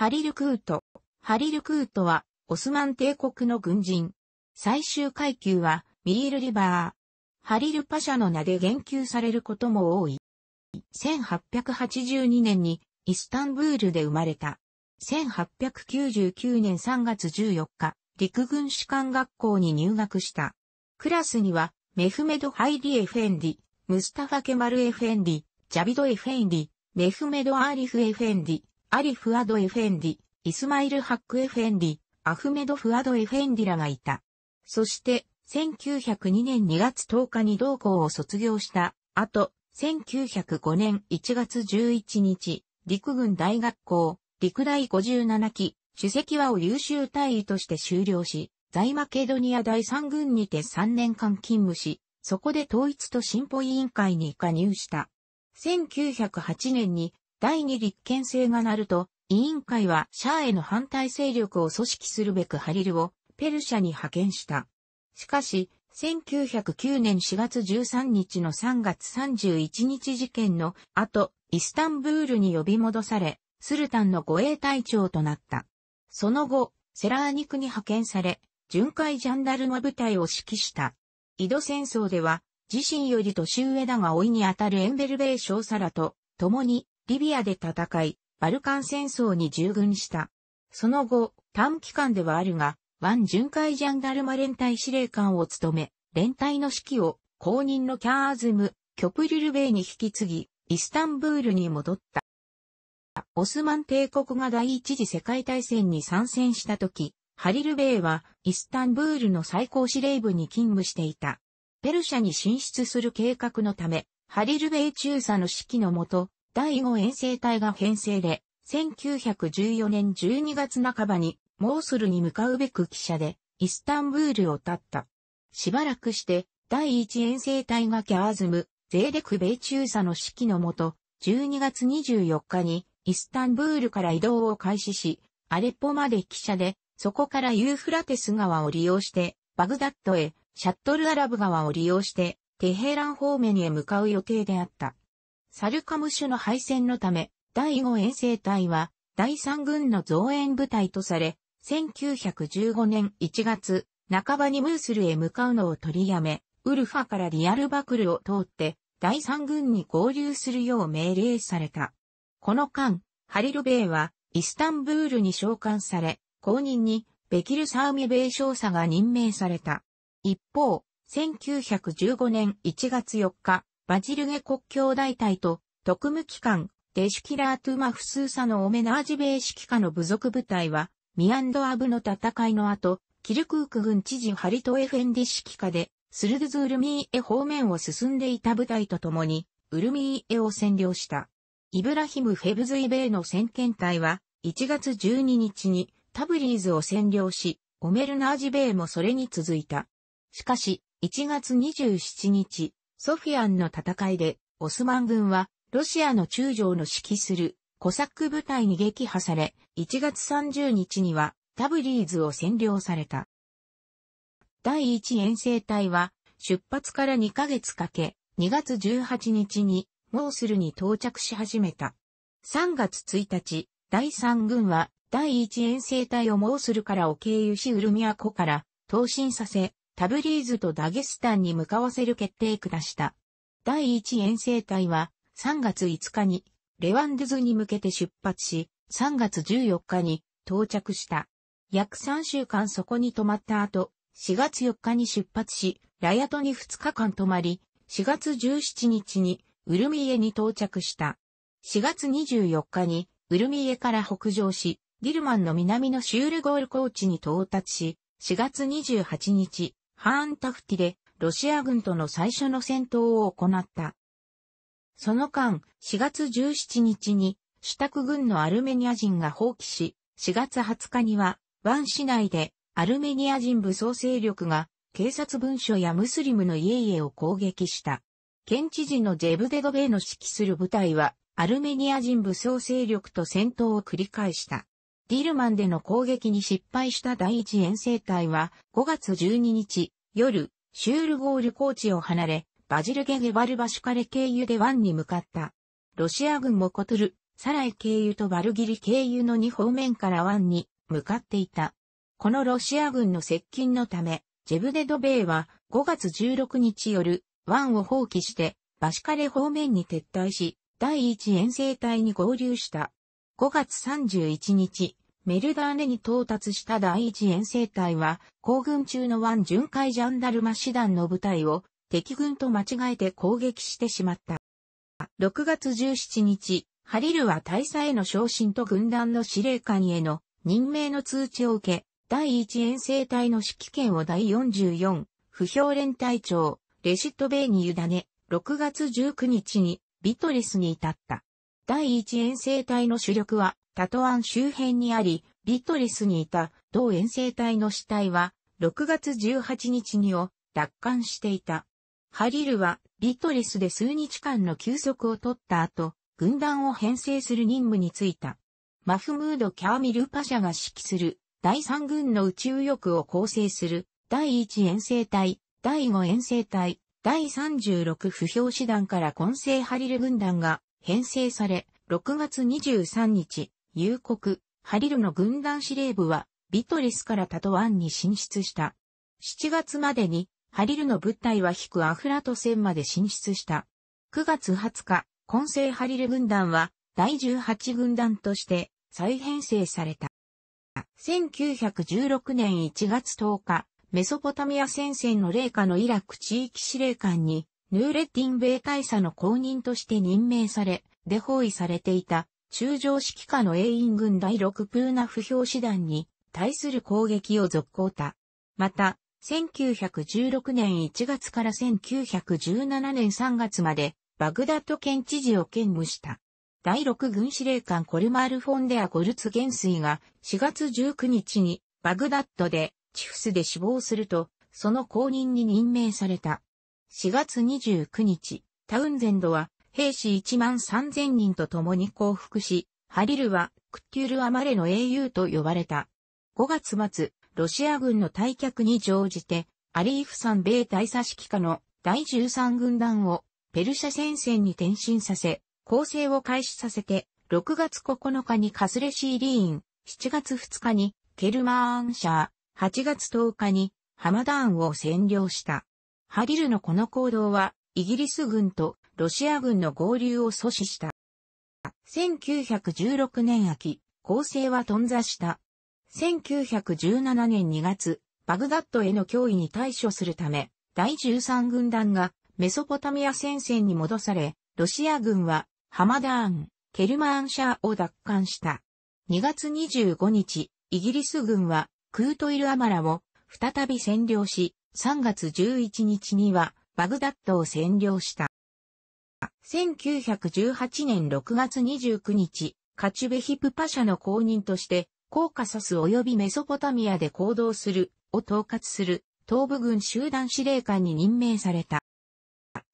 ハリルクート。ハリルクートは、オスマン帝国の軍人。最終階級は、ミールリバー。ハリルパシャの名で言及されることも多い。1882年に、イスタンブールで生まれた。1899年3月14日、陸軍士官学校に入学した。クラスには、メフメド・ハイリ・エフェンディ、ムスタファ・ケマル・エフェンディ、ジャビド・エフェンディ、メフメド・アーリフ・エフェンディ、アリ・フアド・エフェンディ、イスマイル・ハック・エフェンディ、アフメド・フアド・エフェンディらがいた。そして、1902年2月10日に同校を卒業した後、1905年1月11日、陸軍大学校、陸大57期、主席はを優秀隊位として修了し、在マケドニア第3軍にて3年間勤務し、そこで統一と進歩委員会に加入した。1908年に第二立憲制がなると、委員会はシャアへの反対勢力を組織するべくハリルをペルシャに派遣した。しかし、1909年4月13日の3月31日事件の後、イスタンブールに呼び戻され、スルタンの護衛隊長となった。その後、セラーニクに派遣され、巡回ジャンダルの部隊を指揮した。井戸戦争では、自身より年上だが老いにあたるエンベルベー少佐らと、共にリビアで戦い、バルカン戦争に従軍した。その後、短期間ではあるが、ワン巡回ジャンダルマ連隊司令官を務め、連隊の指揮を公認のキャーズム、キョプリルベイに引き継ぎ、イスタンブールに戻った。オスマン帝国が第一次世界大戦に参戦した時、ハリルベイはイスタンブールの最高司令部に勤務していた。ペルシャに進出する計画のため、ハリルベイ中佐の指揮のもと、第5遠征隊が編成で、1914年12月半ばに、モースルに向かうべく汽車で、イスタンブールを立った。しばらくして、第1遠征隊がキャーズム、ゼーレク米中佐の指揮のもと、12月24日に、イスタンブールから移動を開始し、アレッポまで汽車で、そこからユーフラテス川を利用して、バグダッドへ、シャットルアラブ川を利用して、テヘラン方面へ向かう予定であった。サルカム種の敗戦のため、第5遠征隊は、第3軍の増援部隊とされ、1915年1月、半ばにムースルへ向かうのを取りやめ、ウルファからリアルバクルを通って、第3軍に合流するよう命令された。この間、ハリルベイは、イスタンブールに召喚され、後任に、ベキル・サーミベイ少佐が任命された。一方、1915年1月4日、バジルゲ国境大隊と特務機関デシュキラートゥマフスーサのオメナージベーシキカの部族部隊はミアンドアブの戦いの後、キルクーク軍知事ハリトエフェンディシキカでスルドズウルミーエ方面を進んでいた部隊と共にウルミーエを占領した。イブラヒム・フェブズイベイの先遣隊は1月12日にタブリーズを占領し、オメルナージベイもそれに続いた。しかし、1月27日、ソフィアンの戦いで、オスマン軍は、ロシアの中将の指揮する、コサック部隊に撃破され、1月30日には、タブリーズを占領された。第1遠征隊は、出発から2ヶ月かけ、2月18日に、モースルに到着し始めた。3月1日、第3軍は、第1遠征隊をモースルからを経由しウルミア湖から、投進させ、タブリーズとダゲスタンに向かわせる決定下した。第1遠征隊は3月5日にレワンドゥズに向けて出発し、3月14日に到着した。約3週間そこに泊まった後、4月4日に出発し、ラヤトに2日間泊まり、4月17日にウルミエに到着した。4月24日にウルミエから北上し、ディルマンの南のシュールゴール高地に到達し、4月28日、ハーンタフティでロシア軍との最初の戦闘を行った。その間、4月17日に、主宅軍のアルメニア人が放棄し、4月20日には、ワン市内で、アルメニア人武装勢力が、警察文書やムスリムの家々を攻撃した。県知事のジェブデドベイの指揮する部隊は、アルメニア人武装勢力と戦闘を繰り返した。ディルマンでの攻撃に失敗した第一遠征隊は5月12日夜、シュールゴール高地を離れ、バジルゲゲバルバシュカレ経由で湾に向かった。ロシア軍もコトル、サライ経由とバルギリ経由の2方面から湾に向かっていた。このロシア軍の接近のため、ジェブデドベイは5月16日夜、湾を放棄して、バシカレ方面に撤退し、第一遠征隊に合流した。5月31日、メルダーネに到達した第一遠征隊は、行軍中の湾巡回ジャンダルマ師団の部隊を敵軍と間違えて攻撃してしまった。6月17日、ハリルは大佐への昇進と軍団の司令官への任命の通知を受け、第一遠征隊の指揮権を第44、不評連隊長、レシットベイに委ね、6月19日にビトリスに至った。第一遠征隊の主力はタトアン周辺にあり、ビトリスにいた同遠征隊の死体は、6月18日にを奪還していた。ハリルは、ビトリスで数日間の休息を取った後、軍団を編成する任務に就いた。マフムード・キャーミル・パシャが指揮する、第3軍の宇宙翼を構成する、第1遠征隊、第5遠征隊、第36不評師団から混成ハリル軍団が編成され、6月23日、夕刻、ハリルの軍団司令部は、ビトリスからタトワンに進出した。7月までに、ハリルの部隊は引くアフラト戦まで進出した。9月20日、混成ハリル軍団は、第18軍団として、再編成された。1916年1月10日、メソポタミア戦線の霊下のイラク地域司令官に、ヌーレッティン米大佐の公認として任命され、で包囲されていた中将指揮下の英印軍第6プーナ不評師団に対する攻撃を続行た。また、1916年1月から1917年3月まで、バグダッド県知事を兼務した。第6軍司令官コルマール・フォンデア・ゴルツ元帥が4月19日にバグダッドでチフスで死亡すると、その後任に任命された。4月29日、タウンゼンドは兵士1万3000人と共に降伏し、ハリルはクッキュル・アマレの英雄と呼ばれた。5月末、ロシア軍の退却に乗じて、アリーフさん米大佐指揮下の第13軍団をペルシャ戦線に転進させ、攻勢を開始させて、6月9日にカスレシーリーン、7月2日にケルマーンシャー、8月10日にハマダーンを占領した。ハリルのこの行動は、イギリス軍とロシア軍の合流を阻止した。1916年秋、攻勢は頓挫した。1917年2月、バグダッドへの脅威に対処するため、第13軍団がメソポタミア戦線に戻され、ロシア軍はハマダーン、ケルマーンシャーを奪還した。2月25日、イギリス軍はクートイルアマラを再び占領し、3月11日にはバグダッドを占領した。1918年6月29日、カチュベヒプパ社の公認として、コーカサス及びメソポタミアで行動する、を統括する、東部軍集団司令官に任命された。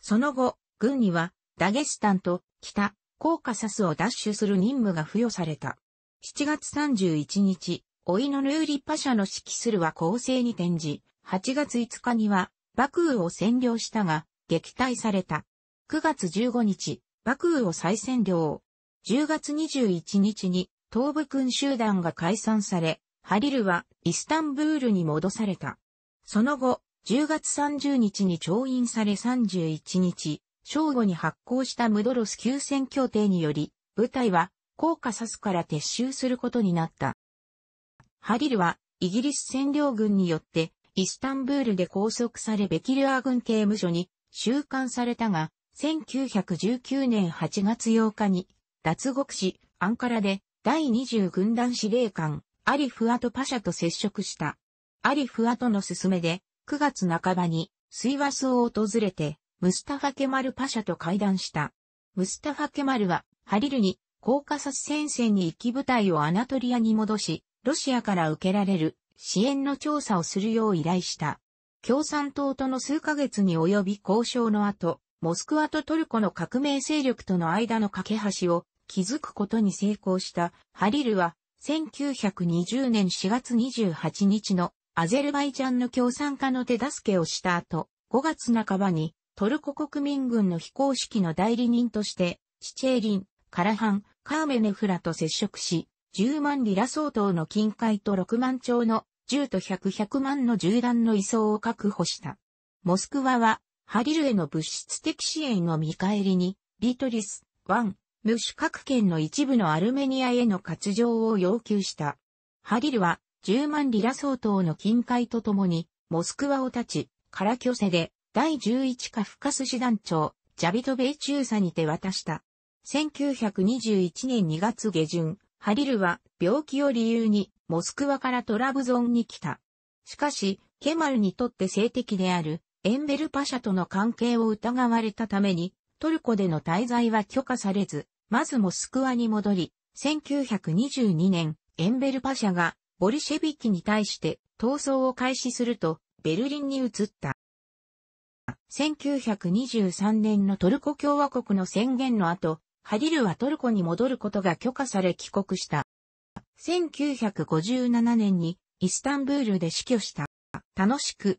その後、軍には、ダゲスタンと北、コーカサスを奪取する任務が付与された。7月31日、オイノヌーリパ社の指揮するは攻勢に転じ、8月5日には、バクーを占領したが、撃退された。9月15日、幕府を再占領。10月21日に東部軍集団が解散され、ハリルはイスタンブールに戻された。その後、10月30日に調印され31日、正午に発行したムドロス休戦協定により、部隊は、コーカサスから撤収することになった。ハリルは、イギリス占領軍によって、イスタンブールで拘束されベキルア軍刑務所に収監されたが、1919年8月8日に、脱獄し、アンカラで第20軍団司令官、アリフアトパシャと接触した。アリフアトの勧めで、9月半ばに、水和スを訪れて、ムスタファ・ケマルパシャと会談した。ムスタファ・ケマルは、ハリルに、コーカサス戦線に行き部隊をアナトリアに戻し、ロシアから受けられる支援の調査をするよう依頼した。共産党との数ヶ月に及び交渉の後、モスクワとトルコの革命勢力との間の架け橋を築くことに成功したハリルは1920年4月28日のアゼルバイジャンの共産化の手助けをした後、5月半ばにトルコ国民軍の非公式の代理人としてシチェーリン、カラハン、カーメネフラと接触し、10万リラ相当の金塊と6万丁の10と100、100万の銃弾の移送を確保した。モスクワはハリルへの物質的支援の見返りに、ビトリス、ワン、ムシュ各県の一部のアルメニアへの割譲を要求した。ハリルは10万リラ相当の金塊とともに、モスクワを立ち、カラキョセで第11カフカス師団長、ジャビトベイチューサに手渡した。1921年2月下旬、ハリルは病気を理由にモスクワからトラブゾンに来た。しかし、ケマルにとって性的であるエンベルパシャとの関係を疑われたために、トルコでの滞在は許可されず、まずモスクワに戻り、1922年、エンベルパシャがボリシェビキに対して闘争を開始すると、ベルリンに移った。1923年のトルコ共和国の宣言の後、ハリルはトルコに戻ることが許可され帰国した。1957年にイスタンブールで死去した。楽しく